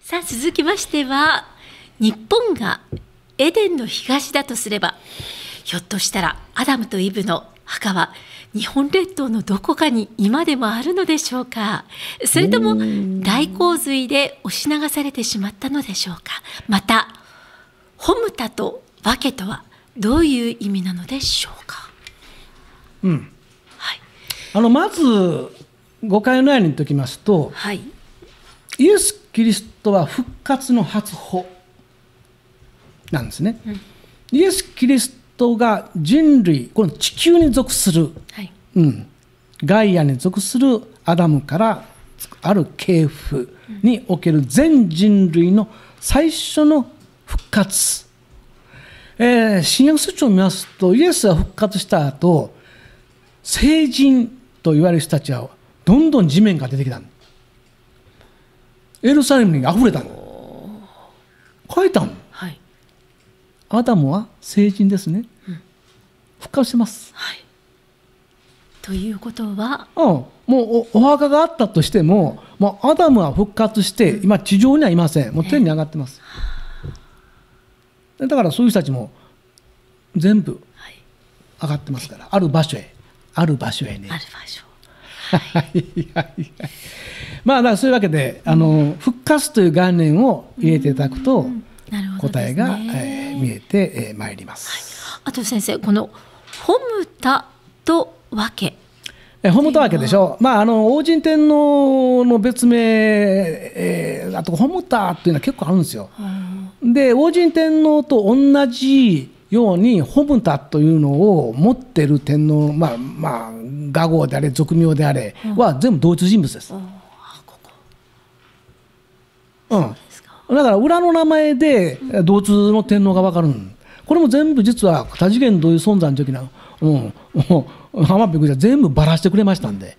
さあ続きましては日本がエデンの東だとすればひょっとしたらアダムとイブの墓は日本列島のどこかに今でもあるのでしょうかそれとも大洪水で押し流されてしまったのでしょうかまたホムタとワケとはどういう意味なのでしょうか、うんはい、あのまず誤解のようにときますと、はい、イエス・キリストは復活の初歩なんですね、うん、イエス・キリストが人類この地球に属する、はい、うん、ガイアに属するアダムからある系譜における全人類の最初の復活、えー、新約聖書を見ますとイエスが復活した後成人と言われる人たちはどんどん地面が出てきたんですエルサレムに溢れたの書いたの、はい、アダムは成人ですね、うん、復活してます、はい、ということは、うん、もうお墓があったとしてももうアダムは復活して、うん、今地上にはいませんもう天に上がってます、えー、だからそういう人たちも全部上がってますから、はい、ある場所へある場所へねある場所はい、はいはいはいまあ、だそういうわけで、あの、復活という概念を入れていただくと、答えが、ねえー、見えてえまいります、はい、あと先生、この、ホムタとわけ。えホムタわけでしょ、う。まあ、あの王神天皇の別名、えー、あとホムタっていうのは結構あるんですよ。で王神天皇と同じようにホムタというのを持ってる天皇、まあまあ、画号であれ俗名であれは全部同一人物です。うんだから裏の名前で同通の天皇が分かるんこれも全部実は多次元同いう存在の時なの、う浜辺君じゃ全部ばらしてくれましたんで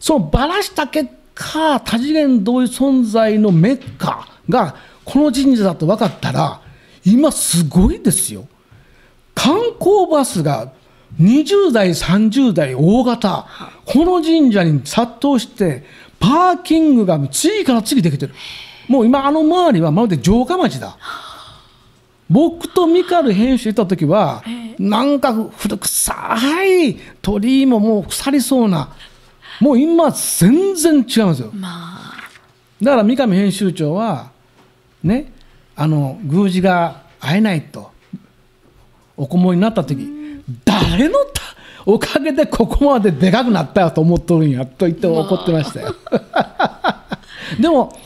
そのばらした結果多次元同いう存在のメッカがこの神社だと分かったら今すごいですよ観光バスが20代30代大型この神社に殺到してパーキングが次から次できてる。もう今あの周りはまるで城下町だ僕とミカル編集行った時は、なんか古臭い鳥居ももう腐りそうなもう今全然違うんですよ、まあ、だから三上編集長はねあの宮司が会えないとおこもりになった時誰のたおかげでここまででかくなったよと思っとるんやと言って怒ってましたよ。まあ、でも